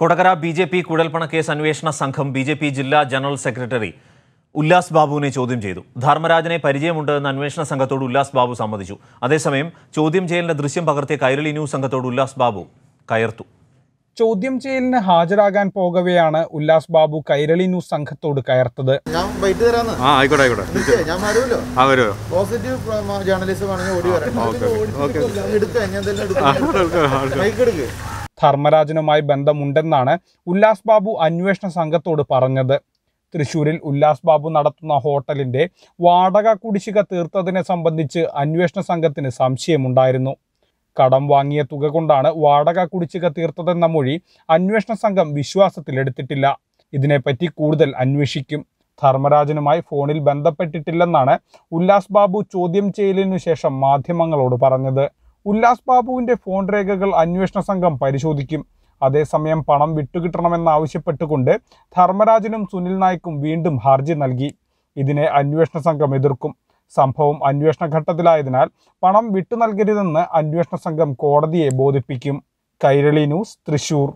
Kodakara B J P കുഴൽപ്പണ case അന്വേഷണ സംഘം ബി ജെ പി ജില്ലാ ജനറൽ സെക്രട്ടറി ഉല്ലാസ് ബാബുവിനെ ചോദ്യം ചെയ്തു ധർമ്മരാജനെ പരിചയമുണ്ടെന്ന് അന്വേഷണ സംഘത്തോട് ഉല്ലാസ് ബാബു സമ്മതിച്ചു അതേസമയം ചോദ്യം ചെയ്യലിന്റെ ദൃശ്യം പകർത്തിയ കൈരളി ന്യൂസ് സംഘത്തോട് ഉല്ലാസ് ബാബു കയർത്തു ചോദ്യം ചെയ്യലിന് ഹാജരാകാൻ പോകവെയാണ് ഉല്ലാസ് ബാബു കൈരളി ന്യൂസ് സംഘത്തോട് കയർത്തത് ഞാൻ ധർമ്മരാജനുമായി ബന്ധമുണ്ടെന്നാണ് ഉല്ലാസ് ബാബു അന്വേഷണ സംഘത്തോട് പറഞ്ഞത് തൃശൂരിൽ ഉല്ലാസ് ബാബു നടത്തുന്ന ഹോട്ടലിൻ്റെ വാടക കുടിശ്ശിക തീർത്തതിനെ സംബന്ധിച്ച് അന്വേഷണ സംഘത്തിന് സംശയമുണ്ടായിരുന്നു കടം വാങ്ങിയ തുക കൊണ്ടാണ് വാടക കുടിശ്ശിക തീർത്തതെന്ന മൊഴി അന്വേഷണ സംഘം വിശ്വാസത്തിലെടുത്തിട്ടില്ല ഇതിനെപ്പറ്റി കൂടുതൽ അന്വേഷിക്കും ധർമ്മരാജനുമായി ഫോണിൽ ബന്ധപ്പെട്ടിട്ടില്ലെന്നാണ് ഉല്ലാസ് ബാബു ചോദ്യം ചെയ്യലിനു ശേഷം മാധ്യമങ്ങളോട് പറഞ്ഞത് ഉല്ലാസ് ബാബുവിൻ്റെ ഫോൺ രേഖകൾ അന്വേഷണ സംഘം പരിശോധിക്കും അതേസമയം പണം വിട്ടുകിട്ടണമെന്നാവശ്യപ്പെട്ടുകൊണ്ട് ധർമ്മരാജനും സുനിൽ നായ്ക്കും വീണ്ടും ഹർജി നൽകി ഇതിനെ അന്വേഷണ സംഘം എതിർക്കും സംഭവം അന്വേഷണ ഘട്ടത്തിലായതിനാൽ പണം വിട്ടു നൽകരുതെന്ന് അന്വേഷണ സംഘം കോടതിയെ ബോധിപ്പിക്കും കൈരളി ന്യൂസ് തൃശൂർ